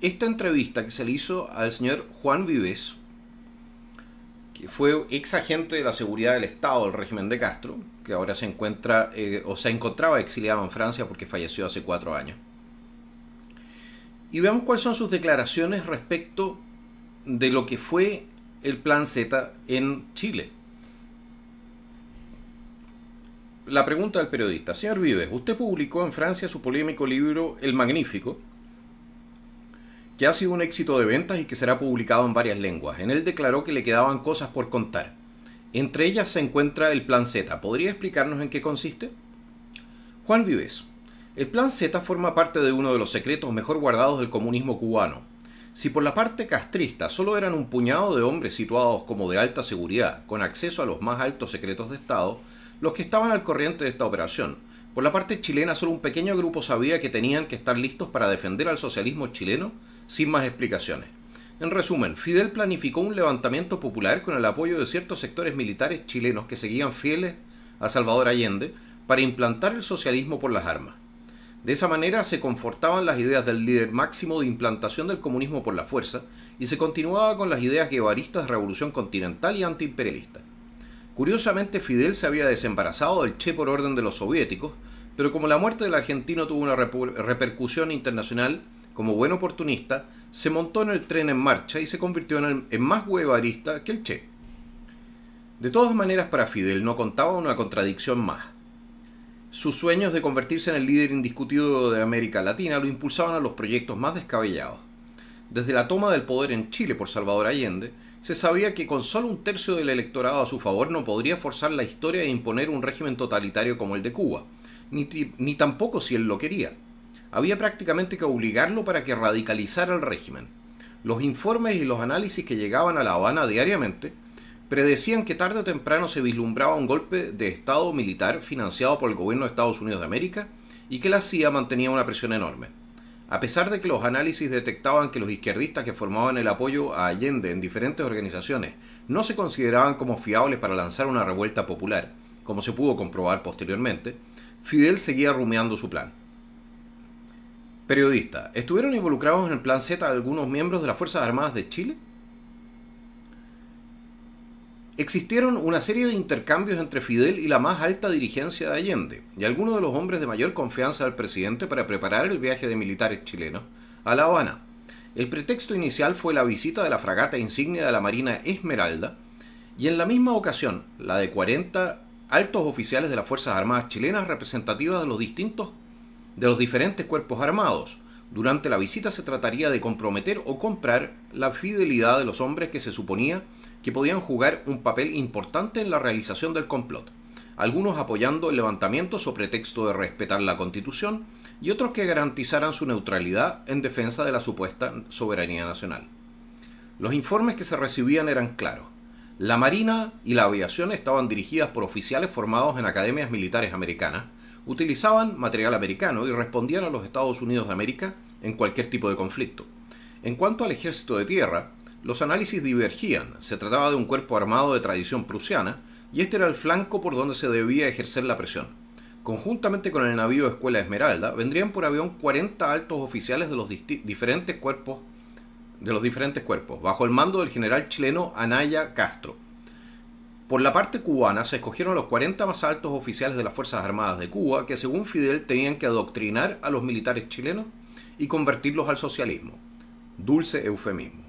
esta entrevista que se le hizo al señor Juan Vives, que fue ex agente de la seguridad del Estado del régimen de Castro, que ahora se encuentra eh, o se encontraba exiliado en Francia porque falleció hace cuatro años. Y veamos cuáles son sus declaraciones respecto de lo que fue el Plan Z en Chile. La pregunta del periodista, señor Vives, usted publicó en Francia su polémico libro El Magnífico, que ha sido un éxito de ventas y que será publicado en varias lenguas. En él declaró que le quedaban cosas por contar. Entre ellas se encuentra el Plan Z. ¿Podría explicarnos en qué consiste? Juan Vives. El Plan Z forma parte de uno de los secretos mejor guardados del comunismo cubano. Si por la parte castrista solo eran un puñado de hombres situados como de alta seguridad, con acceso a los más altos secretos de Estado, los que estaban al corriente de esta operación, por la parte chilena solo un pequeño grupo sabía que tenían que estar listos para defender al socialismo chileno sin más explicaciones. En resumen, Fidel planificó un levantamiento popular con el apoyo de ciertos sectores militares chilenos que seguían fieles a Salvador Allende para implantar el socialismo por las armas. De esa manera se confortaban las ideas del líder máximo de implantación del comunismo por la fuerza y se continuaba con las ideas guevaristas de revolución continental y antiimperialista. Curiosamente, Fidel se había desembarazado del Che por orden de los soviéticos, pero como la muerte del argentino tuvo una repercusión internacional, como buen oportunista, se montó en el tren en marcha y se convirtió en, más huevarista que el Che. De todas maneras, para Fidel no contaba una contradicción más. Sus sueños de convertirse en el líder indiscutido de América Latina lo impulsaban a los proyectos más descabellados. Desde la toma del poder en Chile por Salvador Allende, se sabía que con solo un tercio del electorado a su favor no podría forzar la historia e imponer un régimen totalitario como el de Cuba, ni tampoco si él lo quería había prácticamente que obligarlo para que radicalizara el régimen. Los informes y los análisis que llegaban a La Habana diariamente predecían que tarde o temprano se vislumbraba un golpe de Estado militar financiado por el gobierno de Estados Unidos de América y que la CIA mantenía una presión enorme. A pesar de que los análisis detectaban que los izquierdistas que formaban el apoyo a Allende en diferentes organizaciones no se consideraban como fiables para lanzar una revuelta popular, como se pudo comprobar posteriormente, Fidel seguía rumiando su plan. Periodista, ¿estuvieron involucrados en el Plan Z algunos miembros de las Fuerzas Armadas de Chile? Existieron una serie de intercambios entre Fidel y la más alta dirigencia de Allende y algunos de los hombres de mayor confianza del presidente para preparar el viaje de militares chilenos a La Habana. El pretexto inicial fue la visita de la fragata insignia de la Marina Esmeralda y en la misma ocasión la de 40 altos oficiales de las Fuerzas Armadas chilenas representativas de los distintos de los diferentes cuerpos armados. Durante la visita se trataría de comprometer o comprar la fidelidad de los hombres que se suponía que podían jugar un papel importante en la realización del complot, algunos apoyando el levantamiento sobre pretexto de respetar la constitución y otros que garantizaran su neutralidad en defensa de la supuesta soberanía nacional. Los informes que se recibían eran claros. La Marina y la aviación estaban dirigidas por oficiales formados en academias militares americanas, utilizaban material americano y respondían a los Estados Unidos de América en cualquier tipo de conflicto. En cuanto al ejército de tierra, los análisis divergían. Se trataba de un cuerpo armado de tradición prusiana y este era el flanco por donde se debía ejercer la presión. Conjuntamente con el navío Escuela Esmeralda, vendrían por avión 40 altos oficiales de los diferentes cuerpos de los diferentes cuerpos, bajo el mando del general chileno Anaya Castro. Por la parte cubana se escogieron los 40 más altos oficiales de las Fuerzas Armadas de Cuba que según Fidel tenían que adoctrinar a los militares chilenos y convertirlos al socialismo. Dulce eufemismo.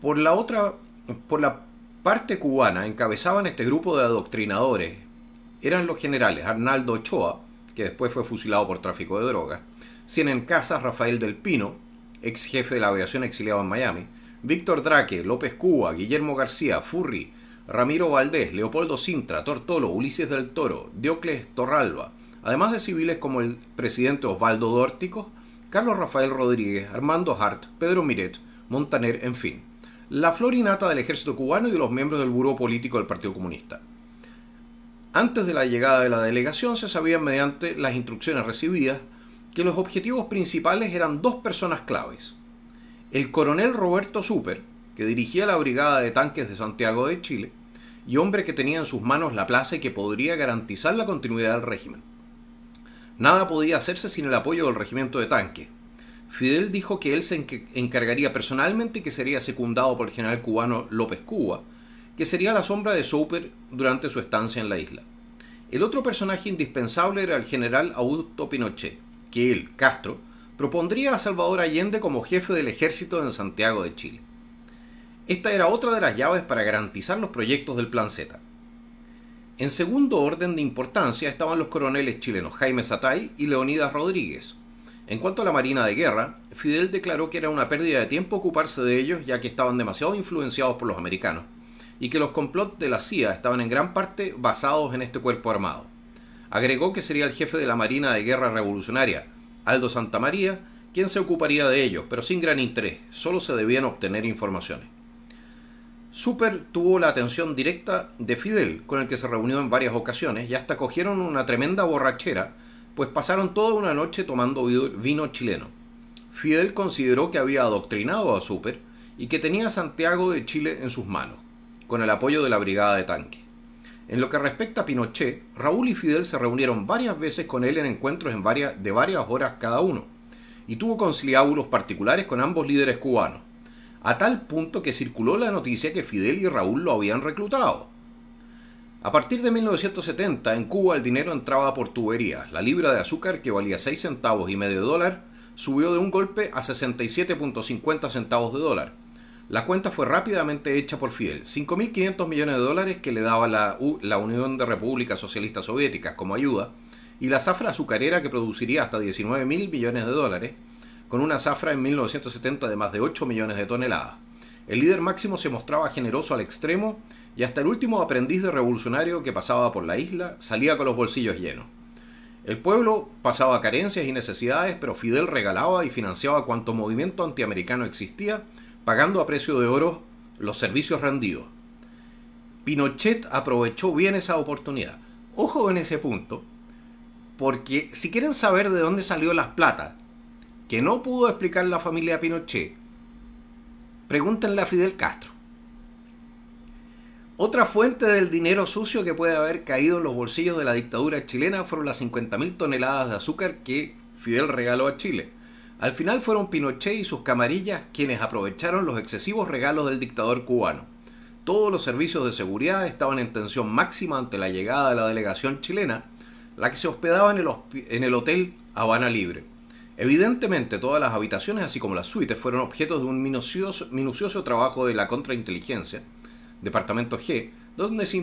Por la otra, por la parte cubana encabezaban este grupo de adoctrinadores. Eran los generales Arnaldo Ochoa, que después fue fusilado por tráfico de drogas, Cien Casas, Rafael del Pino, ex jefe de la aviación exiliado en Miami, Víctor Draque, López Cuba, Guillermo García, Furri, Ramiro Valdés, Leopoldo Sintra, Tortolo, Ulises del Toro, Diocles Torralba, además de civiles como el presidente Osvaldo Dórtico, Carlos Rafael Rodríguez, Armando Hart, Pedro Miret, Montaner, en fin, la flor florinata del ejército cubano y de los miembros del buró político del Partido Comunista. Antes de la llegada de la delegación se sabía mediante las instrucciones recibidas que los objetivos principales eran dos personas claves. El coronel Roberto Super, que dirigía la Brigada de Tanques de Santiago de Chile, y hombre que tenía en sus manos la plaza y que podría garantizar la continuidad del régimen. Nada podía hacerse sin el apoyo del regimiento de tanque. Fidel dijo que él se encargaría personalmente y que sería secundado por el general cubano López Cuba, que sería la sombra de Souper durante su estancia en la isla. El otro personaje indispensable era el general Augusto Pinochet, que él, Castro, propondría a Salvador Allende como jefe del ejército en Santiago de Chile. Esta era otra de las llaves para garantizar los proyectos del Plan Z. En segundo orden de importancia estaban los coroneles chilenos Jaime Satay y Leonidas Rodríguez. En cuanto a la Marina de Guerra, Fidel declaró que era una pérdida de tiempo ocuparse de ellos ya que estaban demasiado influenciados por los americanos y que los complots de la CIA estaban en gran parte basados en este cuerpo armado. Agregó que sería el jefe de la Marina de Guerra Revolucionaria, Aldo Santamaría, quien se ocuparía de ellos, pero sin gran interés, solo se debían obtener informaciones. Super tuvo la atención directa de Fidel, con el que se reunió en varias ocasiones, y hasta cogieron una tremenda borrachera, pues pasaron toda una noche tomando vino chileno. Fidel consideró que había adoctrinado a Super y que tenía Santiago de Chile en sus manos, con el apoyo de la brigada de tanque. En lo que respecta a Pinochet, Raúl y Fidel se reunieron varias veces con él en encuentros de varias horas cada uno, y tuvo conciliábulos particulares con ambos líderes cubanos a tal punto que circuló la noticia que Fidel y Raúl lo habían reclutado. A partir de 1970, en Cuba el dinero entraba por tuberías. La libra de azúcar, que valía 6 centavos y medio de dólar, subió de un golpe a 67.50 centavos de dólar. La cuenta fue rápidamente hecha por Fidel. 5.500 millones de dólares que le daba la, la Unión de Repúblicas Socialistas Soviéticas como ayuda y la zafra azucarera que produciría hasta 19.000 millones de dólares con una zafra en 1970 de más de 8 millones de toneladas. El líder máximo se mostraba generoso al extremo y hasta el último aprendiz de revolucionario que pasaba por la isla salía con los bolsillos llenos. El pueblo pasaba carencias y necesidades, pero Fidel regalaba y financiaba cuanto movimiento antiamericano existía, pagando a precio de oro los servicios rendidos. Pinochet aprovechó bien esa oportunidad. Ojo en ese punto, porque si quieren saber de dónde salió las plata, que no pudo explicar la familia Pinochet, pregúntenle a Fidel Castro. Otra fuente del dinero sucio que puede haber caído en los bolsillos de la dictadura chilena fueron las 50.000 toneladas de azúcar que Fidel regaló a Chile. Al final fueron Pinochet y sus camarillas quienes aprovecharon los excesivos regalos del dictador cubano. Todos los servicios de seguridad estaban en tensión máxima ante la llegada de la delegación chilena, la que se hospedaba en el hotel Habana Libre. Evidentemente, todas las habitaciones, así como las suites, fueron objeto de un minucioso, minucioso trabajo de la contrainteligencia, Departamento G, donde se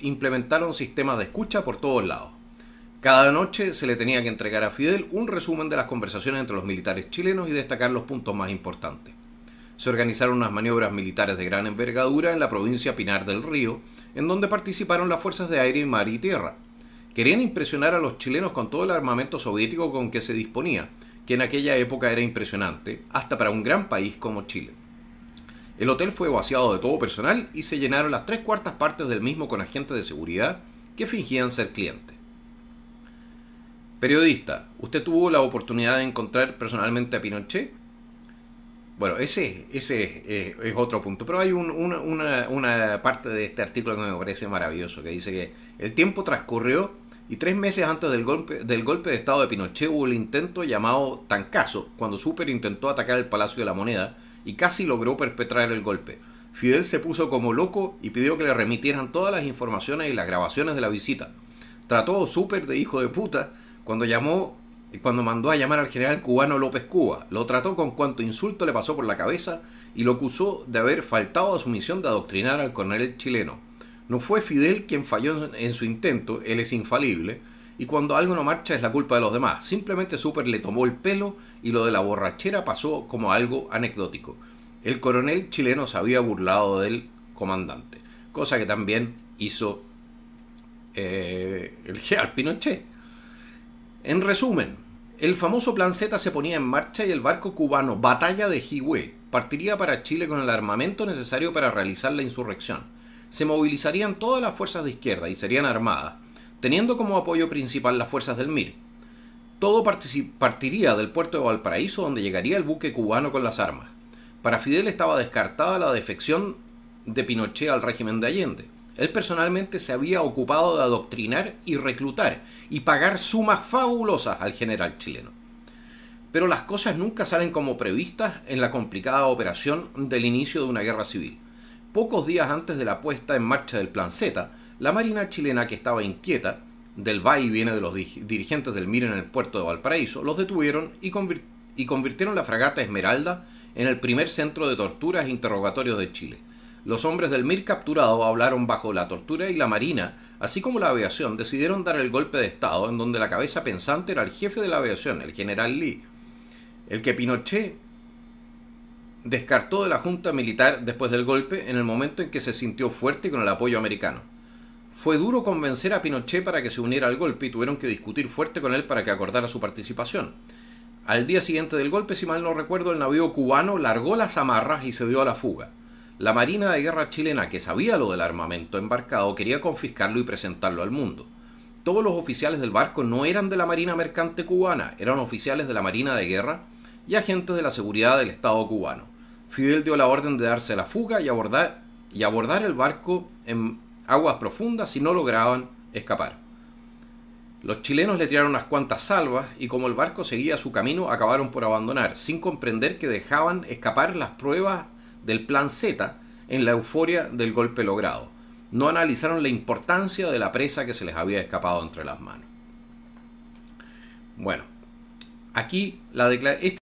implementaron sistemas de escucha por todos lados. Cada noche se le tenía que entregar a Fidel un resumen de las conversaciones entre los militares chilenos y destacar los puntos más importantes. Se organizaron unas maniobras militares de gran envergadura en la provincia Pinar del Río, en donde participaron las fuerzas de aire, mar y tierra. Querían impresionar a los chilenos con todo el armamento soviético con que se disponía, que en aquella época era impresionante, hasta para un gran país como Chile. El hotel fue vaciado de todo personal y se llenaron las tres cuartas partes del mismo con agentes de seguridad que fingían ser clientes. Periodista, ¿usted tuvo la oportunidad de encontrar personalmente a Pinochet? Bueno, ese, ese eh, es, otro punto, pero hay una, una parte de este artículo que me parece maravilloso, que dice que el tiempo transcurrió y tres meses antes del golpe, del golpe de Estado de Pinochet hubo el intento llamado Tancaso, cuando Super intentó atacar el Palacio de la Moneda y casi logró perpetrar el golpe. Fidel se puso como loco y pidió que le remitieran todas las informaciones y las grabaciones de la visita. Trató Super de hijo de puta cuando llamó cuando mandó a llamar al general cubano López Cuba. Lo trató con cuanto insulto le pasó por la cabeza y lo acusó de haber faltado a su misión de adoctrinar al coronel chileno. No fue Fidel quien falló en su intento, él es infalible, y cuando algo no marcha es la culpa de los demás. Simplemente Super le tomó el pelo y lo de la borrachera pasó como algo anecdótico. El coronel chileno se había burlado del comandante, cosa que también hizo eh, el general Pinochet. En resumen, el famoso plan Z se ponía en marcha y el barco cubano Batalla de Jigüe partiría para Chile con el armamento necesario para realizar la insurrección se movilizarían todas las fuerzas de izquierda y serían armadas, teniendo como apoyo principal las fuerzas del MIR. Todo partiría del puerto de Valparaíso donde llegaría el buque cubano con las armas. Para Fidel estaba descartada la defección de Pinochet al régimen de Allende. Él personalmente se había ocupado de adoctrinar y reclutar y pagar sumas fabulosas al general chileno. Pero las cosas nunca salen como previstas en la complicada operación del inicio de una guerra civil. Pocos días antes de la puesta en marcha del Plan Z, la Marina chilena que estaba inquieta del va y viene de los dirigentes del MIR en el puerto de Valparaíso, los detuvieron y, convirtieron la fragata Esmeralda en el primer centro de torturas e interrogatorios de Chile. Los hombres del MIR capturados hablaron bajo la tortura y la Marina, así como la aviación, decidieron dar el golpe de Estado en donde la cabeza pensante era el jefe de la aviación, el general Lee, el que Pinochet descartó de la Junta Militar después del golpe en el momento en que se sintió fuerte con el apoyo americano. Fue duro convencer a Pinochet para que se uniera al golpe y tuvieron que discutir fuerte con él para que acordara su participación. Al día siguiente del golpe, si mal no recuerdo, el navío cubano largó las amarras y se dio a la fuga. La Marina de Guerra chilena, que sabía lo del armamento embarcado, quería confiscarlo y presentarlo al mundo. Todos los oficiales del barco no eran de la Marina Mercante cubana, eran oficiales de la Marina de Guerra y agentes de la seguridad del Estado cubano. Fidel dio la orden de darse la fuga y abordar, y abordar el barco en aguas profundas si no lograban escapar. Los chilenos le tiraron unas cuantas salvas y como el barco seguía su camino acabaron por abandonar, sin comprender que dejaban escapar las pruebas del plan Z en la euforia del golpe logrado. No analizaron la importancia de la presa que se les había escapado entre las manos. Bueno, aquí la declaración... Este